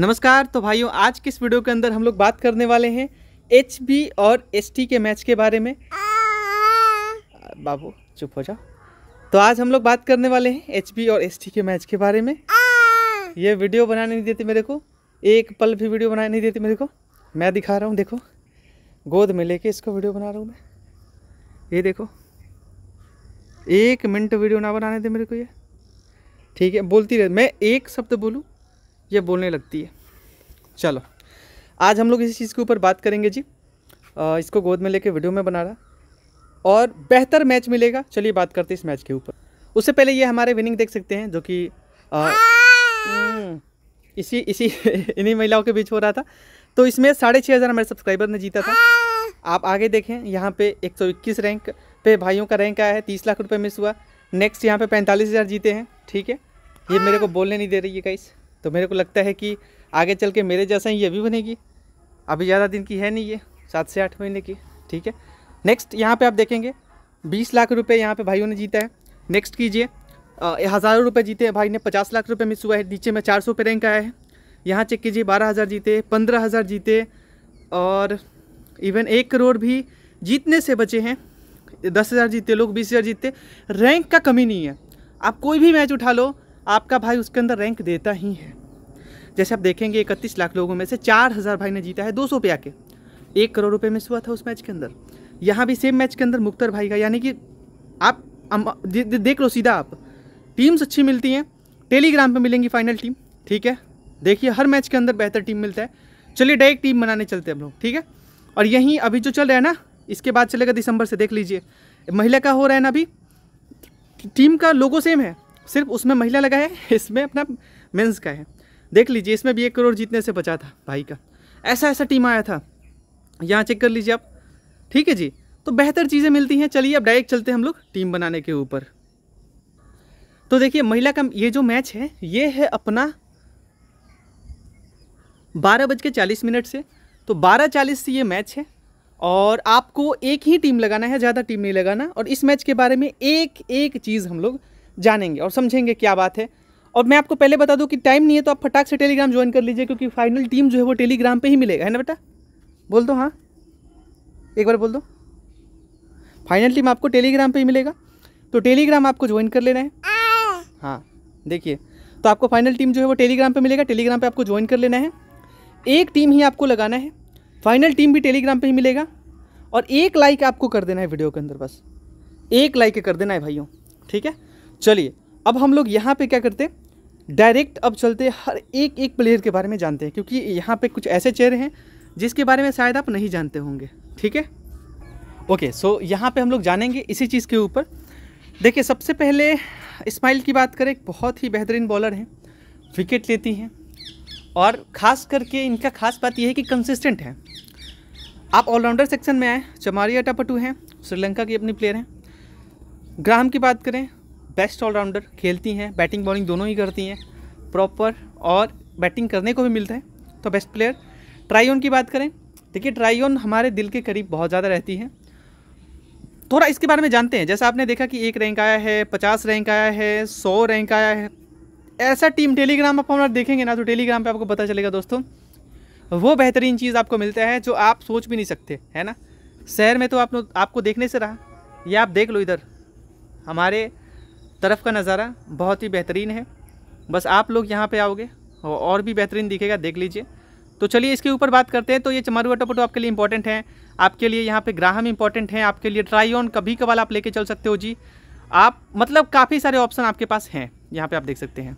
नमस्कार तो भाइयों आज के इस वीडियो के अंदर हम लोग बात करने वाले हैं एच और एस के मैच के बारे में बाबू चुप हो जाओ तो आज हम लोग बात करने वाले हैं एच और एस के मैच के बारे में ये वीडियो बनाने नहीं देती मेरे को एक पल भी वीडियो बनाने नहीं देती मेरे को मैं दिखा रहा हूँ देखो गोद में लेके इसको वीडियो बना रहा हूँ मैं ये देखो एक मिनट वीडियो ना बनाने दे मेरे को ये ठीक है बोलती रहे मैं एक शब्द बोलूँ ये बोलने लगती है चलो आज हम लोग इसी चीज़ के ऊपर बात करेंगे जी आ, इसको गोद में लेके वीडियो में बना रहा और बेहतर मैच मिलेगा चलिए बात करते हैं इस मैच के ऊपर उससे पहले ये हमारे विनिंग देख सकते हैं जो कि हाँ। हम्म, इसी इसी इन्हीं महिलाओं के बीच हो रहा था तो इसमें साढ़े छः हज़ार हमारे सब्सक्राइबर ने जीता था हाँ। आप आगे देखें यहाँ पे 121 रैंक पे भाइयों का रैंक आया है तीस लाख रुपए मिस हुआ नेक्स्ट यहाँ पे पैंतालीस हज़ार जीते हैं ठीक है ये मेरे को बोलने नहीं दे रही है कई तो मेरे को लगता है कि आगे चल के मेरे जैसा ही ये भी बनेगी अभी ज़्यादा दिन की है नहीं ये सात से आठ महीने की ठीक है नेक्स्ट यहाँ पे आप देखेंगे बीस लाख रुपए यहाँ पे भाइयों ने जीता है नेक्स्ट कीजिए हज़ारों रुपए जीते हैं भाई ने पचास लाख रुपए मिस हुआ है नीचे में चार सौ पे रैंक आया है यहाँ चेक कीजिए बारह हज़ार जीते पंद्रह हज़ार जीते और इवन एक करोड़ भी जीतने से बचे हैं दस हज़ार जीते लोग बीस हज़ार जीतते रैंक का कमी नहीं है आप कोई भी मैच उठा लो आपका भाई उसके अंदर रैंक देता ही है जैसे आप देखेंगे इकतीस लाख लोगों में से चार हज़ार भाई ने जीता है दो सौ पे आके एक करोड़ रुपये मिस हुआ था उस मैच के अंदर यहाँ भी सेम मैच के अंदर मुख्तर भाई का यानी कि आप दे, देख लो सीधा आप टीम्स अच्छी मिलती हैं टेलीग्राम पे मिलेंगी फाइनल टीम ठीक है देखिए हर मैच के अंदर बेहतर टीम मिलता है चलिए डायरेक्ट टीम बनाने चलते हैं हम लोग ठीक है और यहीं अभी जो चल रहा है ना इसके बाद चलेगा दिसंबर से देख लीजिए महिला का हो रहा है ना अभी टीम का लोगो सेम है सिर्फ उसमें महिला लगा है इसमें अपना मेंस का है देख लीजिए इसमें भी एक करोड़ जीतने से बचा था भाई का ऐसा ऐसा टीम आया था यहाँ चेक कर लीजिए आप ठीक है जी तो बेहतर चीज़ें मिलती हैं चलिए अब डायरेक्ट चलते हैं हम लोग टीम बनाने के ऊपर तो देखिए महिला का ये जो मैच है ये है अपना बारह बज के चालीस मिनट से तो बारह चालीस से ये मैच है और आपको एक ही टीम लगाना है ज़्यादा टीम नहीं लगाना और इस मैच के बारे में एक एक चीज़ हम लोग जानेंगे और समझेंगे क्या बात है और मैं आपको पहले बता दूं कि टाइम नहीं है तो आप फटाक से टेलीग्राम ज्वाइन कर लीजिए क्योंकि फाइनल टीम जो है वो टेलीग्राम पे ही मिलेगा है ना बेटा बोल दो हाँ एक बार बोल दो फाइनल टीम आपको टेलीग्राम पे ही मिलेगा तो टेलीग्राम आपको ज्वाइन कर लेना है हाँ देखिए तो आपको फाइनल टीम जो है वो टेलीग्राम पर मिलेगा टेलीग्राम पर आपको ज्वाइन कर लेना है एक टीम ही आपको लगाना है फाइनल टीम भी टेलीग्राम पर ही मिलेगा और एक लाइक आपको कर देना है वीडियो के अंदर बस एक लाइक कर देना है भाइयों ठीक है चलिए अब हम लोग यहाँ पे क्या करते डायरेक्ट अब चलते हर एक एक प्लेयर के बारे में जानते हैं क्योंकि यहाँ पे कुछ ऐसे चेहरे हैं जिसके बारे में शायद आप नहीं जानते होंगे ठीक है ओके सो यहाँ पे हम लोग जानेंगे इसी चीज़ के ऊपर देखिए सबसे पहले इस्माइल की बात करें बहुत ही बेहतरीन बॉलर हैं विकेट लेती हैं और ख़ास करके इनका खास बात यह है कि कंसिस्टेंट हैं आप ऑलराउंडर सेक्शन में आए चमारिया टापटू हैं श्रीलंका की अपनी प्लेयर हैं ग्राहम की बात करें बेस्ट ऑलराउंडर खेलती हैं बैटिंग बॉलिंग दोनों ही करती हैं प्रॉपर और बैटिंग करने को भी मिलता है तो बेस्ट प्लेयर ट्राइयोन की बात करें देखिए ट्राइयोन हमारे दिल के करीब बहुत ज़्यादा रहती हैं थोड़ा इसके बारे में जानते हैं जैसा आपने देखा कि एक रैंक आया है पचास रैंक आया है सौ रैंक आया है ऐसा टीम टेलीग्राम आप हमारा देखेंगे ना तो टेलीग्राम पे आपको पता चलेगा दोस्तों वो बेहतरीन चीज़ आपको मिलता है जो आप सोच भी नहीं सकते है ना शहर में तो आप आपको देखने से रहा या आप देख लो इधर हमारे तरफ का नज़ारा बहुत ही बेहतरीन है बस आप लोग यहाँ पे आओगे और भी बेहतरीन दिखेगा देख लीजिए तो चलिए इसके ऊपर बात करते हैं तो ये चमारू टोपोटो आपके लिए इंपॉर्टेंट है आपके लिए यहाँ पे ग्राहम इंपॉर्टेंट है आपके लिए ट्राई ऑन कभी कभार आप लेके चल सकते हो जी आप मतलब काफ़ी सारे ऑप्शन आपके पास हैं यहाँ पर आप देख सकते हैं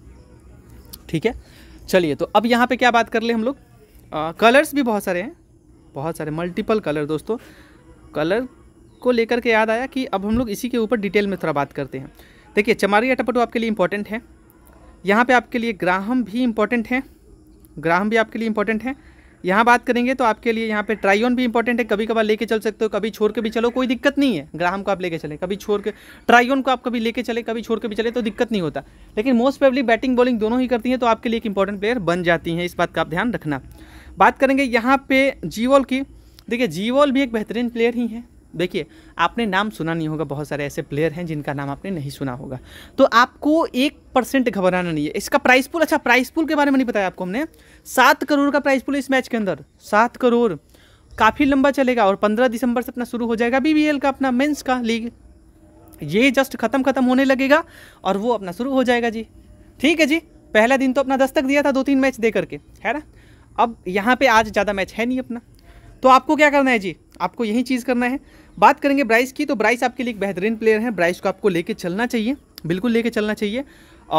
ठीक है चलिए तो अब यहाँ पर क्या बात कर ले हम लोग कलर्स भी बहुत सारे हैं बहुत सारे मल्टीपल कलर दोस्तों कलर को लेकर के याद आया कि अब हम लोग इसी के ऊपर डिटेल में थोड़ा बात करते हैं देखिए चमारी अटापटू आपके लिए इंपॉर्टेंट है यहाँ पे आपके लिए ग्राहम भी इंपॉर्टेंट है ग्राहम भी आपके लिए इंपॉर्टेंट है यहाँ बात करेंगे तो आपके लिए यहाँ पे ट्राइयोन भी इंपॉर्टेंट है कभी कभार लेके चल सकते हो कभी छोड़ के भी चलो कोई दिक्कत नहीं है ग्राहम को आप लेके चले कभी छोड़ के ट्रायोन को आप कभी लेके चले कभी छोड़ के भी चले तो दिक्कत नहीं होता लेकिन मोस्ट पेबली बैटिंग बॉलिंग दोनों ही करती हैं तो आपके लिए एक इंपॉर्टेंट प्लेयर बन जाती हैं इस बात का आप ध्यान रखना बात करेंगे यहाँ पे जीवॉल की देखिए जीवॉल भी एक बेहतरीन प्लेयर ही है देखिए आपने नाम सुना नहीं होगा बहुत सारे ऐसे प्लेयर हैं जिनका नाम आपने नहीं सुना होगा तो आपको एक परसेंट घबराना नहीं है इसका प्राइस पुल अच्छा प्राइस पुल के बारे में नहीं बताया आपको हमने सात करोड़ का प्राइस पुल इस मैच के अंदर सात करोड़ काफ़ी लंबा चलेगा और पंद्रह दिसंबर से अपना शुरू हो जाएगा बी का अपना मेन्स का लीग ये जस्ट ख़त्म ख़त्म होने लगेगा और वो अपना शुरू हो जाएगा जी ठीक है जी पहला दिन तो अपना दस्तक दिया था दो तीन मैच दे करके है ना अब यहाँ पे आज ज़्यादा मैच है नहीं अपना तो आपको क्या करना है जी आपको यही चीज़ करना है बात करेंगे ब्राइस की तो ब्राइस आपके लिए एक बेहतरीन प्लेयर है ब्राइस को आपको लेके चलना चाहिए बिल्कुल लेके चलना चाहिए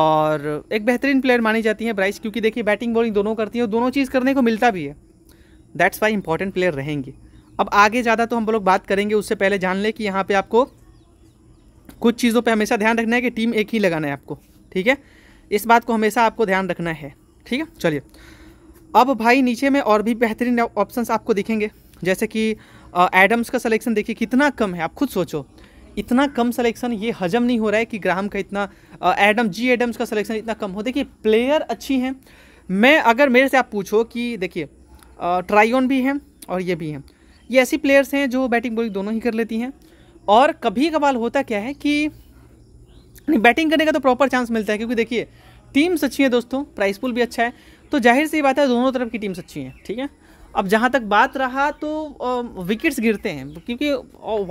और एक बेहतरीन प्लेयर मानी जाती है ब्राइस क्योंकि देखिए बैटिंग बॉलिंग दोनों करती है और दोनों चीज़ करने को मिलता भी है दैट्स वाई इंपॉर्टेंट प्लेयर रहेंगे अब आगे ज़्यादा तो हम लोग बात करेंगे उससे पहले जान लें कि यहाँ पे आपको कुछ चीज़ों पे हमेशा ध्यान रखना है कि टीम एक ही लगाना है आपको ठीक है इस बात को हमेशा आपको ध्यान रखना है ठीक है चलिए अब भाई नीचे में और भी बेहतरीन ऑप्शंस आपको दिखेंगे जैसे कि एडम्स का सलेक्शन देखिए कितना कम है आप खुद सोचो इतना कम सलेक्शन ये हजम नहीं हो रहा है कि ग्राहम का इतना एडम जी एडम्स का सलेक्शन इतना कम हो देखिए प्लेयर अच्छी हैं मैं अगर मेरे से आप पूछो कि देखिए ट्राइन भी हैं और ये भी हैं ये ऐसी प्लेयर्स हैं जो बैटिंग बॉलिंग दोनों ही कर लेती हैं और कभी कभार होता क्या है कि बैटिंग करने का तो प्रॉपर चांस मिलता है क्योंकि देखिए टीम्स अच्छी हैं दोस्तों प्राइस पुल भी अच्छा है तो जाहिर सी बात है दोनों तरफ की टीम्स अच्छी हैं ठीक है अब जहाँ तक बात रहा तो विकेट्स गिरते हैं क्योंकि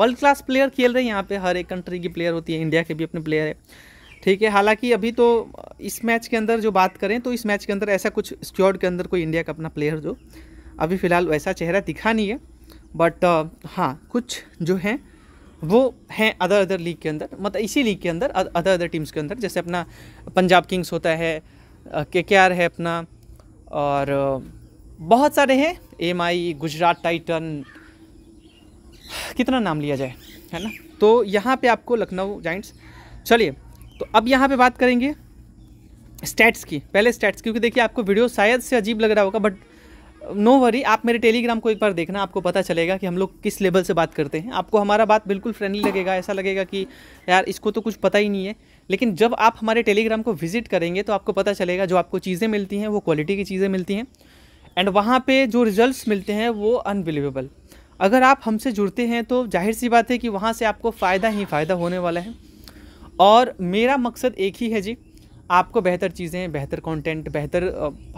वर्ल्ड क्लास प्लेयर खेल रहे हैं यहाँ पे हर एक कंट्री की प्लेयर होती है इंडिया के भी अपने प्लेयर है ठीक है हालांकि अभी तो इस मैच के अंदर जो बात करें तो इस मैच के अंदर ऐसा कुछ स्क्योर्ड के अंदर कोई इंडिया का अपना प्लेयर जो अभी फ़िलहाल वैसा चेहरा दिखा नहीं है बट हाँ कुछ जो हैं वो हैं अदर अदर लीग के अंदर मतलब इसी लीग के अंदर अदर अदर टीम्स के अंदर जैसे अपना पंजाब किंग्स होता है के है अपना और बहुत सारे हैं एम आई गुजरात टाइटन कितना नाम लिया जाए है ना तो यहाँ पे आपको लखनऊ जाइंट्स चलिए तो अब यहाँ पे बात करेंगे स्टैट्स की पहले स्टैट्स क्योंकि देखिए आपको वीडियो शायद से अजीब लग रहा होगा बट नो वरी आप मेरे टेलीग्राम को एक बार देखना आपको पता चलेगा कि हम लोग किस लेवल से बात करते हैं आपको हमारा बात बिल्कुल फ्रेंडली लगेगा ऐसा लगेगा कि यार इसको तो कुछ पता ही नहीं है लेकिन जब आप हमारे टेलीग्राम को विजिट करेंगे तो आपको पता चलेगा जो आपको चीज़ें मिलती हैं वो क्वालिटी की चीज़ें मिलती हैं एंड वहाँ पे जो रिजल्ट्स मिलते हैं वो अनबिलीवेबल अगर आप हमसे जुड़ते हैं तो जाहिर सी बात है कि वहाँ से आपको फ़ायदा ही फ़ायदा होने वाला है और मेरा मकसद एक ही है जी आपको बेहतर चीज़ें बेहतर कंटेंट बेहतर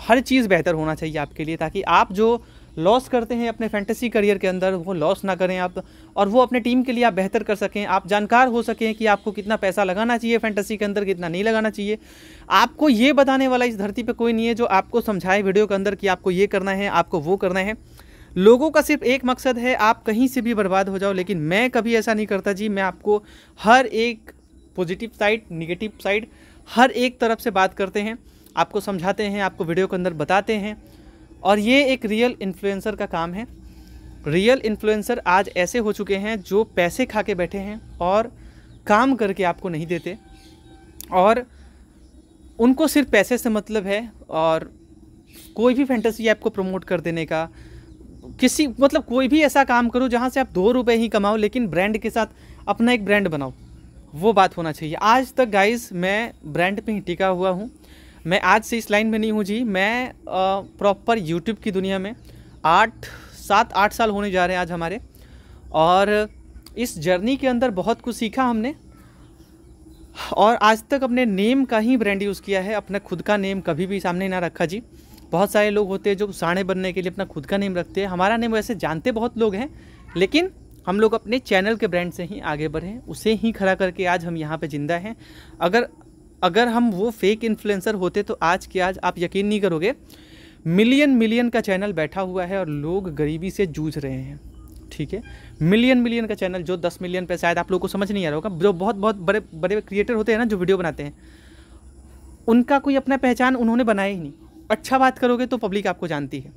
हर चीज़ बेहतर होना चाहिए आपके लिए ताकि आप जो लॉस करते हैं अपने फैंटेसी करियर के अंदर वो लॉस ना करें आप और वो अपने टीम के लिए आप बेहतर कर सकें आप जानकार हो सकें कि आपको कितना पैसा लगाना चाहिए फैंटेसी के अंदर कितना नहीं लगाना चाहिए आपको ये बताने वाला इस धरती पर कोई नहीं है जो आपको समझाए वीडियो के अंदर कि आपको ये करना है आपको वो करना है लोगों का सिर्फ एक मकसद है आप कहीं से भी बर्बाद हो जाओ लेकिन मैं कभी ऐसा नहीं करता जी मैं आपको हर एक पॉजिटिव साइड निगेटिव साइड हर एक तरफ से बात करते हैं आपको समझाते हैं आपको वीडियो के अंदर बताते हैं और ये एक रियल इन्फ्लुएंसर का काम है रियल इन्फ्लुएंसर आज ऐसे हो चुके हैं जो पैसे खा के बैठे हैं और काम करके आपको नहीं देते और उनको सिर्फ पैसे से मतलब है और कोई भी फैंटेसी ऐप को प्रमोट कर देने का किसी मतलब कोई भी ऐसा काम करो जहाँ से आप दो रुपये ही कमाओ लेकिन ब्रांड के साथ अपना एक ब्रांड बनाओ वो बात होना चाहिए आज तक गाइज मैं ब्रांड पे ही टिका हुआ हूँ मैं आज से इस लाइन में नहीं हूँ जी मैं प्रॉपर यूट्यूब की दुनिया में आठ सात आठ साल होने जा रहे हैं आज हमारे और इस जर्नी के अंदर बहुत कुछ सीखा हमने और आज तक अपने नेम का ही ब्रांड यूज़ किया है अपना खुद का नेम कभी भी सामने ना रखा जी बहुत सारे लोग होते हैं जो साणे बनने के लिए अपना खुद का नेम रखते हैं हमारा नेम वैसे जानते बहुत लोग हैं लेकिन हम लोग अपने चैनल के ब्रांड से ही आगे बढ़ें उसे ही खड़ा करके आज हम यहाँ पे ज़िंदा हैं अगर अगर हम वो फेक इन्फ्लुएंसर होते तो आज के आज आप यकीन नहीं करोगे मिलियन मिलियन का चैनल बैठा हुआ है और लोग गरीबी से जूझ रहे हैं ठीक है मिलियन मिलियन का चैनल जो दस मिलियन पे शायद आप लोग को समझ नहीं आ रहा होगा जो बहुत बहुत बड़े बड़े क्रिएटर होते हैं ना जो वीडियो बनाते हैं उनका कोई अपना पहचान उन्होंने बनाया ही नहीं अच्छा बात करोगे तो पब्लिक आपको जानती है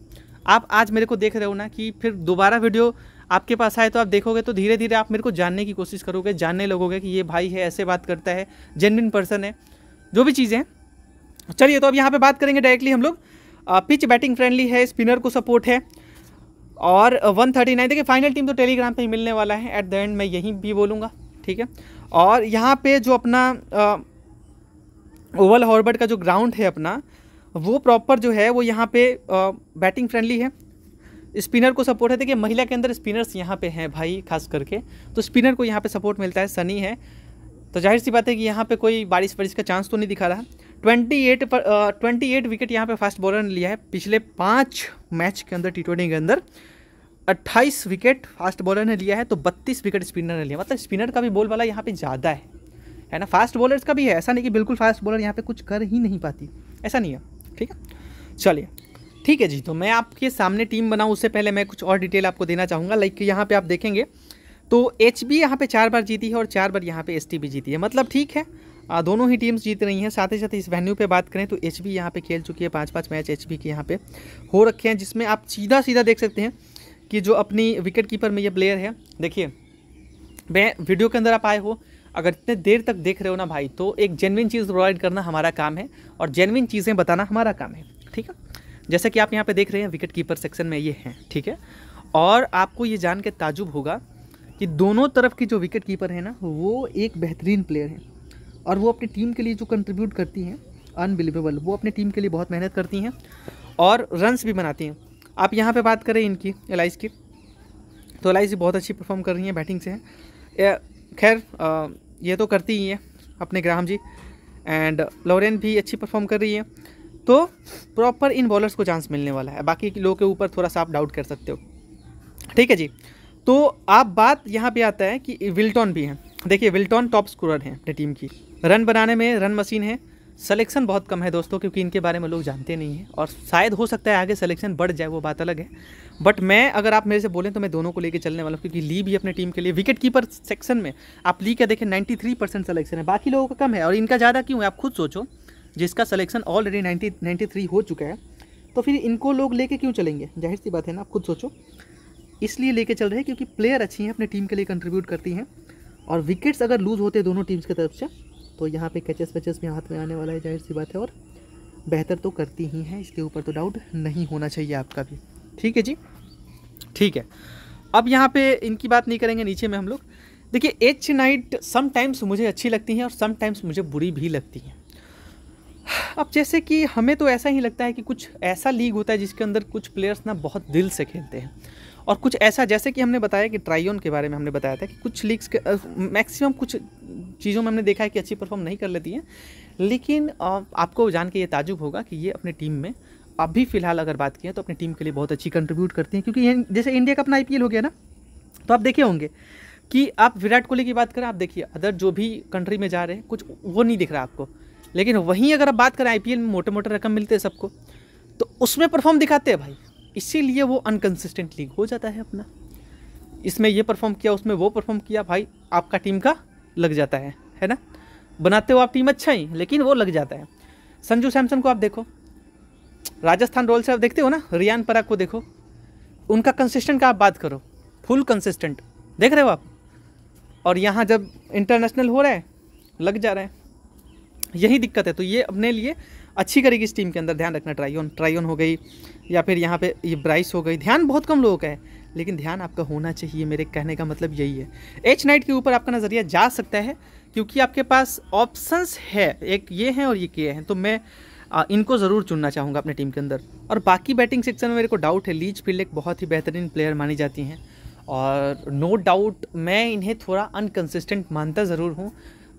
आप आज मेरे को देख रहे हो ना कि फिर दोबारा वीडियो आपके पास आए तो आप देखोगे तो धीरे धीरे आप मेरे को जानने की कोशिश करोगे जानने लगोगे कि ये भाई है ऐसे बात करता है जेनविन पर्सन है जो भी चीज़ें चलिए तो अब यहाँ पे बात करेंगे डायरेक्टली हम लोग पिच बैटिंग फ्रेंडली है स्पिनर को सपोर्ट है और वन थर्टी नाइन देखिए फाइनल टीम तो टेलीग्राम पे ही मिलने वाला है एट द एंड मैं यहीं भी बोलूँगा ठीक है और यहाँ पे जो अपना ओवल हॉर्बर्ट का जो ग्राउंड है अपना वो प्रॉपर जो है वो यहाँ पे आ, बैटिंग फ्रेंडली है स्पिनर को सपोर्ट है देखिए महिला के अंदर स्पिनर्स यहाँ पे हैं भाई खास करके तो स्पिनर को यहाँ पे सपोर्ट मिलता है सनी है तो जाहिर सी बात है कि यहाँ पे कोई बारिश बारिश का चांस तो नहीं दिखा रहा ट्वेंटी एट पर ट्वेंटी एट विकेट यहाँ पे फास्ट बॉलर ने लिया है पिछले पाँच मैच के अंदर टी ट्वेंटी के अंदर अट्ठाईस विकेट फास्ट बॉलर ने लिया है तो बत्तीस विकेट स्पिनर ने लिया मतलब स्पिनर का भी बोल वाला यहाँ पे ज़्यादा है है ना फास्ट बॉलर्स का भी है ऐसा नहीं कि बिल्कुल फास्ट बॉलर यहाँ पर कुछ कर ही नहीं पाती ऐसा नहीं है ठीक है चलिए ठीक है जी तो मैं आपके सामने टीम बनाऊँ उससे पहले मैं कुछ और डिटेल आपको देना चाहूँगा लाइक यहाँ पर आप देखेंगे तो एच बी यहाँ पर चार बार जीती है और चार बार यहाँ पे एस टी भी जीती है मतलब ठीक है दोनों ही टीम्स जीत रही हैं साथ ही साथ इस वेन्यू पे बात करें तो एच बी यहाँ पर खेल चुकी है पाँच पाँच मैच एच बी के यहाँ पे हो रखे हैं जिसमें आप सीधा सीधा देख सकते हैं कि जो अपनी विकेट कीपर में ये प्लेयर है देखिए मैं वीडियो के अंदर आप आए हो अगर इतने देर तक देख रहे हो ना भाई तो एक जेनविन चीज़ प्रोवाइड करना हमारा काम है और जेनविन चीज़ें बताना हमारा काम है ठीक है जैसा कि आप यहाँ पर देख रहे हैं विकेट कीपर सेक्शन में ये हैं ठीक है और आपको ये जान के ताजुब होगा कि दोनों तरफ की जो विकेट कीपर है ना वो एक बेहतरीन प्लेयर हैं और वो अपनी टीम के लिए जो कंट्रीब्यूट करती हैं अनबिलीवेबल वो अपनी टीम के लिए बहुत मेहनत करती हैं और रन्स भी बनाती हैं आप यहाँ पे बात करें इनकी एल की तो एल बहुत अच्छी परफॉर्म कर रही हैं बैटिंग से खैर ये तो करती ही हैं अपने ग्राहम जी एंड लॉरेन भी अच्छी परफॉर्म कर रही है तो प्रॉपर इन बॉलर्स को चांस मिलने वाला है बाकी लोगों के ऊपर थोड़ा सा आप डाउट कर सकते हो ठीक है जी तो आप बात यहाँ पे आता है कि विल्टन भी हैं देखिए विल्टन टॉप स्कोरर हैं अपनी टीम की रन बनाने में रन मशीन है सलेक्शन बहुत कम है दोस्तों क्योंकि इनके बारे में लोग जानते नहीं हैं और शायद हो सकता है आगे सलेक्शन बढ़ जाए वो बात अलग है बट मैं अगर आप मेरे से बोलें तो मैं दोनों को लेकर चलने वाला हूँ क्योंकि ली भी अपने टीम के लिए विकेट कीपर सेक्शन में आप ली का देखें नाइन्टी परसेंट सलेक्शन है बाकी लोगों का कम है और इनका ज़्यादा क्यों है आप खुद सोचो जिसका सलेक्शन ऑलरेडी नाइन्टी नाइन्टी हो चुका है तो फिर इनको लोग लेके क्यों चलेंगे जाहिर सी बात है ना आप खुद सोचो इसलिए लेके चल रहे हैं क्योंकि प्लेयर अच्छी हैं अपने टीम के लिए कंट्रीब्यूट करती हैं और विकेट्स अगर लूज़ होते दोनों टीम्स की तरफ से तो यहाँ पे कैचेस वैचेस भी हाथ में आने वाला है जाहिर सी बात है और बेहतर तो करती ही हैं इसके ऊपर तो डाउट नहीं होना चाहिए आपका भी ठीक है जी ठीक है अब यहाँ पर इनकी बात नहीं करेंगे नीचे में हम लोग देखिए एच नाइट समटाइम्स मुझे अच्छी लगती हैं और समटाइम्स मुझे बुरी भी लगती हैं अब जैसे कि हमें तो ऐसा ही लगता है कि कुछ ऐसा लीग होता है जिसके अंदर कुछ प्लेयर्स ना बहुत दिल से खेलते हैं और कुछ ऐसा जैसे कि हमने बताया कि ट्राइन के बारे में हमने बताया था कि कुछ लीग्स के मैक्सिमम कुछ चीज़ों में हमने देखा है कि अच्छी परफॉर्म नहीं कर लेती हैं लेकिन आपको जान के ये ताजुब होगा कि ये अपने टीम में अभी फ़िलहाल अगर बात की है तो अपनी टीम के लिए बहुत अच्छी कंट्रीब्यूट करती हैं क्योंकि जैसे इंडिया का अपना आई हो गया ना तो आप देखे होंगे कि आप विराट कोहली की बात करें आप देखिए अदर जो भी कंट्री में जा रहे हैं कुछ वो नहीं दिख रहा आपको लेकिन वहीं अगर आप बात करें आईपीएल में मोटे मोटे रकम मिलते हैं सबको तो उसमें परफॉर्म दिखाते हैं भाई इसीलिए वो अनकंसिस्टेंट लीग हो जाता है अपना इसमें ये परफॉर्म किया उसमें वो परफॉर्म किया भाई आपका टीम का लग जाता है है ना बनाते हो आप टीम अच्छा ही लेकिन वो लग जाता है संजू सैमसन को आप देखो राजस्थान रॉयल्स आप देखते हो ना रियान पराग को देखो उनका कंसिस्टेंट का आप बात करो फुल कंसिस्टेंट देख रहे हो आप और यहाँ जब इंटरनेशनल हो रहा है लग जा रहा है यही दिक्कत है तो ये अपने लिए अच्छी करेगी इस टीम के अंदर ध्यान रखना ट्राइन ट्राइन हो गई या फिर यहाँ पे ये ब्राइस हो गई ध्यान बहुत कम लोगों का है लेकिन ध्यान आपका होना चाहिए मेरे कहने का मतलब यही है एच नाइट के ऊपर आपका नज़रिया जा सकता है क्योंकि आपके पास ऑप्शंस है एक ये हैं और ये किए हैं तो मैं इनको ज़रूर चुनना चाहूँगा अपनी टीम के अंदर और बाकी बैटिंग सेक्शन में मेरे को डाउट है लीज फील्ड एक बहुत ही बेहतरीन प्लेयर मानी जाती हैं और नो डाउट मैं इन्हें थोड़ा अनकंसिस्टेंट मानता ज़रूर हूँ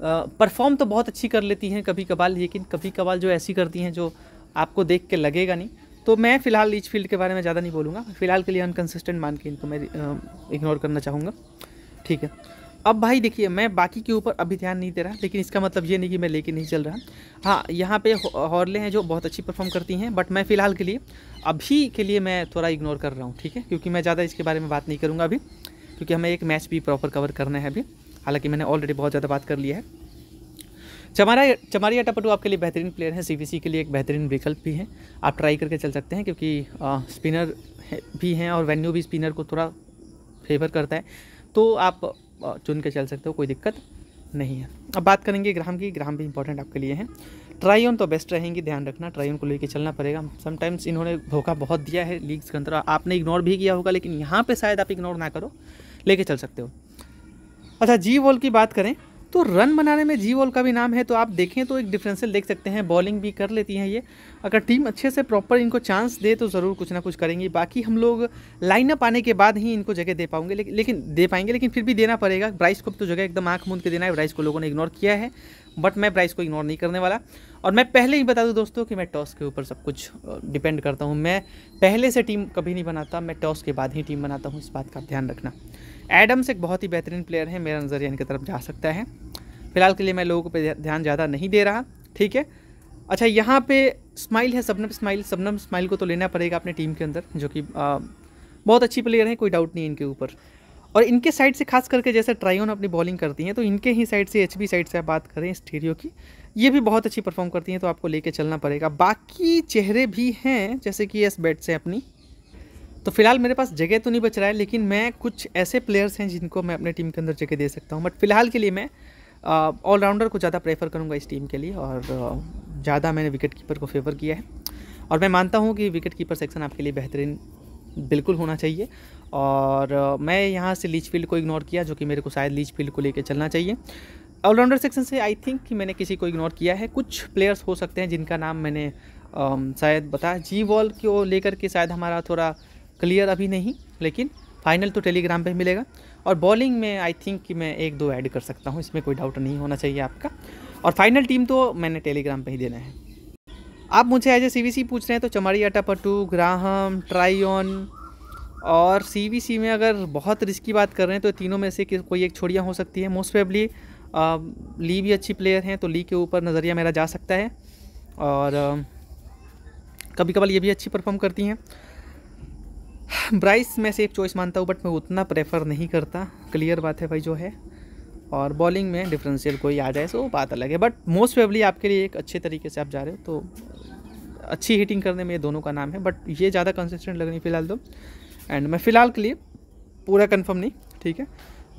परफॉर्म तो बहुत अच्छी कर लेती हैं कभी कभार लेकिन कभी कभार जो ऐसी करती हैं जो आपको देख के लगेगा नहीं तो मैं फ़िलहाल लीच फील्ड के बारे में ज़्यादा नहीं बोलूँगा फ़िलहाल के लिए अनकंसिस्टेंट मान के इनको मैं इग्नोर करना चाहूँगा ठीक है अब भाई देखिए मैं बाकी के ऊपर अभी ध्यान नहीं दे रहा लेकिन इसका मतलब ये नहीं कि मैं लेके नहीं चल रहा हाँ यहाँ पे हॉर्ले हैं जो बहुत अच्छी परफॉर्म करती हैं बट मैं फ़िलहाल के लिए अभी के लिए मैं थोड़ा इग्नोर कर रहा हूँ ठीक है क्योंकि मैं ज़्यादा इसके बारे में बात नहीं करूँगा अभी क्योंकि हमें एक मैच भी प्रॉपर कवर करना है अभी हालांकि मैंने ऑलरेडी बहुत ज़्यादा बात कर लिया है चमारा चमारी अटापटू आपके लिए बेहतरीन प्लेयर है सीबीसी के लिए एक बेहतरीन विकल्प भी है आप ट्राई करके चल सकते हैं क्योंकि आ, स्पिनर भी हैं और वेन्यू भी स्पिनर को थोड़ा फेवर करता है तो आप चुन के चल सकते हो कोई दिक्कत नहीं है अब बात करेंगे ग्राम की ग्राम भी इंपॉर्टेंट आपके लिए है ट्राई ऑन तो बेस्ट रहेंगी ध्यान रखना ट्राई ऑन को लेके चलना पड़ेगा समटाइम्स इन्होंने धोखा बहुत दिया है लीग्स के अंदर आपने इग्नोर भी किया होगा लेकिन यहाँ पे शायद आप इग्नोर ना करो लेके चल सकते हो अच्छा जी वॉल की बात करें तो रन बनाने में जी वॉल का भी नाम है तो आप देखें तो एक डिफरेंशियल देख सकते हैं बॉलिंग भी कर लेती हैं ये अगर टीम अच्छे से प्रॉपर इनको चांस दे तो ज़रूर कुछ ना कुछ करेंगी बाकी हम लोग लाइनअप आने के बाद ही इनको जगह दे पाऊंगे ले, लेकिन दे पाएंगे लेकिन फिर भी देना पड़ेगा ब्राइस को तो जगह एकदम आँख मूंद के देना है ब्राइस को लोगों ने इग्नोर किया है बट मैं प्राइस को इग्नोर नहीं करने वाला और मैं पहले ही बता दूँ दोस्तों कि मैं टॉस के ऊपर सब कुछ डिपेंड करता हूँ मैं पहले से टीम कभी नहीं बनाता मैं टॉस के बाद ही टीम बनाता हूँ इस बात का ध्यान रखना एडम्स एक बहुत ही बेहतरीन प्लेयर है मेरा नज़रिया इनकी तरफ जा सकता है फिलहाल के लिए मैं लोगों पर ध्यान ज़्यादा नहीं दे रहा ठीक है अच्छा यहाँ पे स्माइल है सबनम स्माइल सबनम स्माइल को तो लेना पड़ेगा अपने टीम के अंदर जो कि बहुत अच्छी प्लेयर हैं कोई डाउट नहीं इनके ऊपर और इनके साइड से खास करके जैसे ट्रायोन अपनी बॉलिंग करती हैं तो इनके ही साइड से एच साइड से आप बात करें स्टीरियो की ये भी बहुत अच्छी परफॉर्म करती हैं तो आपको लेके चलना पड़ेगा बाकी चेहरे भी हैं जैसे कि एस बैट्स से अपनी तो फिलहाल मेरे पास जगह तो नहीं बच रहा है लेकिन मैं कुछ ऐसे प्लेयर्स हैं जिनको मैं अपने टीम के अंदर जगह दे सकता हूँ बट फिलहाल के लिए मैं ऑलराउंडर को ज़्यादा प्रेफर करूँगा इस टीम के लिए और ज़्यादा मैंने विकेट कीपर को फेवर किया है और मैं मानता हूँ कि विकेट कीपर सेक्शन आपके लिए बेहतरीन बिल्कुल होना चाहिए और मैं यहाँ से लीच फील्ड को इग्नोर किया जो कि मेरे को शायद लीच फील्ड को लेकर चलना चाहिए ऑलराउंडर सेक्शन से आई थिंक कि मैंने किसी को इग्नोर किया है कुछ प्लेयर्स हो सकते हैं जिनका नाम मैंने शायद बताया जी बॉल को लेकर के शायद हमारा थोड़ा क्लियर अभी नहीं लेकिन फाइनल तो टेलीग्राम पे मिलेगा और बॉलिंग में आई थिंक कि मैं एक दो ऐड कर सकता हूँ इसमें कोई डाउट नहीं होना चाहिए आपका और फाइनल टीम तो मैंने टेलीग्राम पे ही देना है आप मुझे एज ए सी पूछ रहे हैं तो चमारी आटा पटू ग्राहम ट्राइन और सी में अगर बहुत रिस्की बात कर रहे हैं तो तीनों में से कोई एक छोड़ियाँ हो सकती है मोस्ट प्रेबली ली भी अच्छी प्लेयर हैं तो ली के ऊपर नज़रिया मेरा जा सकता है और uh, कभी कभार ये भी अच्छी परफॉर्म करती हैं ब्राइस मैं सेफ चॉइस मानता हूँ बट मैं उतना प्रेफर नहीं करता क्लियर बात है भाई जो है और बॉलिंग में डिफरेंशियल कोई आ जाए सो बात अलग है बट मोस्ट फेवली आपके लिए एक अच्छे तरीके से आप जा रहे हो तो अच्छी हिटिंग करने में ये दोनों का नाम है बट ये ज़्यादा कंसिस्टेंट लग रही फ़िलहाल तो एंड मैं फ़िलहाल के लिए पूरा कन्फर्म नहीं ठीक है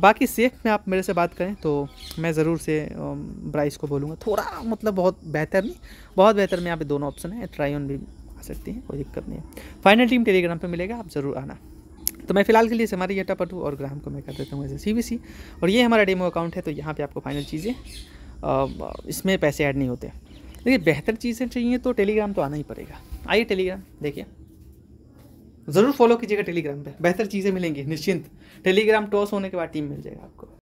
बाकी सेफ में आप मेरे से बात करें तो मैं ज़रूर से ब्राइस um, को बोलूँगा थोड़ा मतलब बहुत बेहतर नहीं बहुत बेहतर में यहाँ पे दोनों ऑप्शन हैं ट्राई ऑन भी सकती हैं कोई दिक्कत नहीं है फाइनल टीम टेलीग्राम पर मिलेगा आप ज़रूर आना तो मैं फिलहाल के लिए हमारे ये टू और ग्राम को मैं कर देता हूँ ऐसे सी बी सी और ये हमारा डेमो अकाउंट है तो यहाँ पे आपको फाइनल चीज़ें इसमें पैसे ऐड नहीं होते देखिए बेहतर चीज़ें चाहिए तो टेलीग्राम तो आना ही पड़ेगा आइए टेलीग्राम देखिए ज़रूर फॉलो कीजिएगा टेलीग्राम पे बेहतर चीज़ें मिलेंगी निश्चिंत टेलीग्राम टॉस होने के बाद टीम मिल जाएगा आपको